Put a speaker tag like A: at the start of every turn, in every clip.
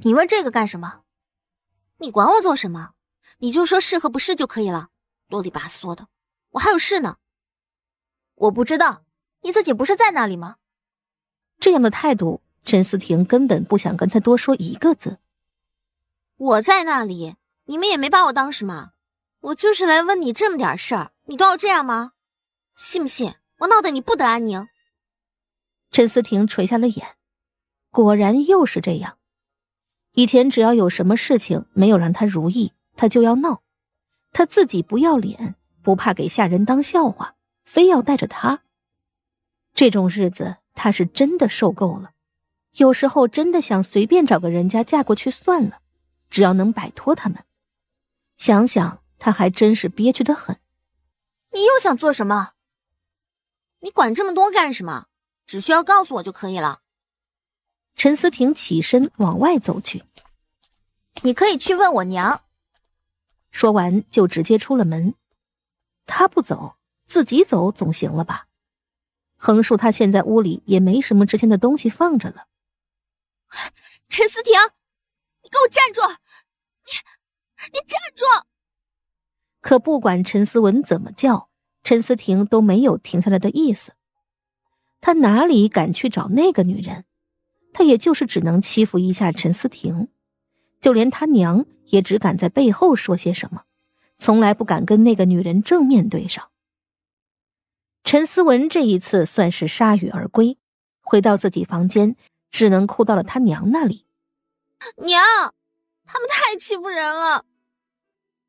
A: 你问这个干什么？你管我做什么？你就说是和不是就可以了，啰里吧嗦的。我还有事呢。我不知道，你自己不是在那里吗？
B: 这样的态度，陈思婷根本不想跟他多说一个字。
A: 我在那里，你们也没把我当什么。我就是来问你这么点事儿，你都要这样吗？信不信我闹得你不得安宁？
B: 陈思婷垂下了眼，果然又是这样。以前只要有什么事情没有让他如意，他就要闹，他自己不要脸，不怕给下人当笑话，非要带着他。这种日子他是真的受够了，有时候真的想随便找个人家嫁过去算了，只要能摆脱他们。想想他还真是憋屈的很。你又想做什么？你管这么多干
A: 什么？只需要告诉我就可以了。
B: 陈思婷起身往外走去，你可以去问我娘。说完就直接出了门。他不走，自己走总行了吧？横竖他现在屋里也没什么值钱的东西放着了。陈思婷，
A: 你给我站住！你你站住！
B: 可不管陈思文怎么叫，陈思婷都没有停下来的意思。他哪里敢去找那个女人？他也就是只能欺负一下陈思婷，就连他娘也只敢在背后说些什么，从来不敢跟那个女人正面对上。陈思文这一次算是铩羽而归，回到自己房间，只能哭到了他娘那里。
A: 娘，他们太欺负人了！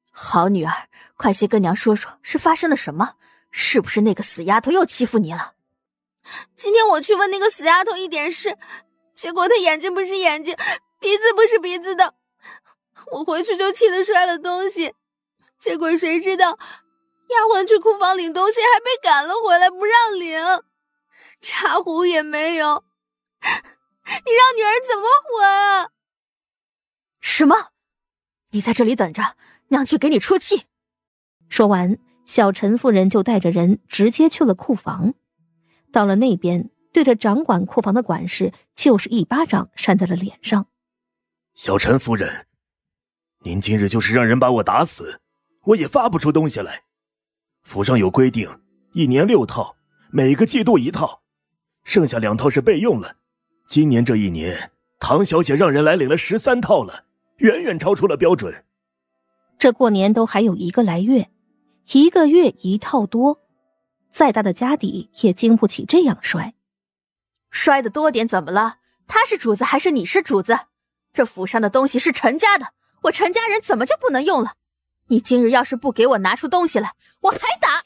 B: 好女儿，
A: 快些跟娘说说，是发生了什么？是不是那个死丫头又欺负你了？
B: 今天我去问那个死丫头一点事。结果他眼睛不是眼睛，鼻子不是鼻子的。我回去就气得摔了东西。结果谁知道，丫鬟去库房领东西还被赶了回来，不让领。茶壶也没有，你让女儿怎么活？什么？你在这里等着，娘去给你出气。说完，小陈夫人就带着人直接去了库房。到了那边，对着掌管库房的管事。就是一巴掌扇在了脸上，
C: 小陈夫人，您今日就是让人把我打死，我也发不出东西来。府上有规定，一年六套，每个季度一套，剩下两套是备用了。今年这一年，唐小姐让人来领了十三套了，远远超出了标准。
B: 这过年都还有一个来月，一个月一套多，再大的家底也经不起这样摔。摔得多点怎么了？他是主子还是你是主子？这
A: 府上的东西是陈家的，我陈家人怎么就不能用了？你今日要是不给我拿出东西来，我还打。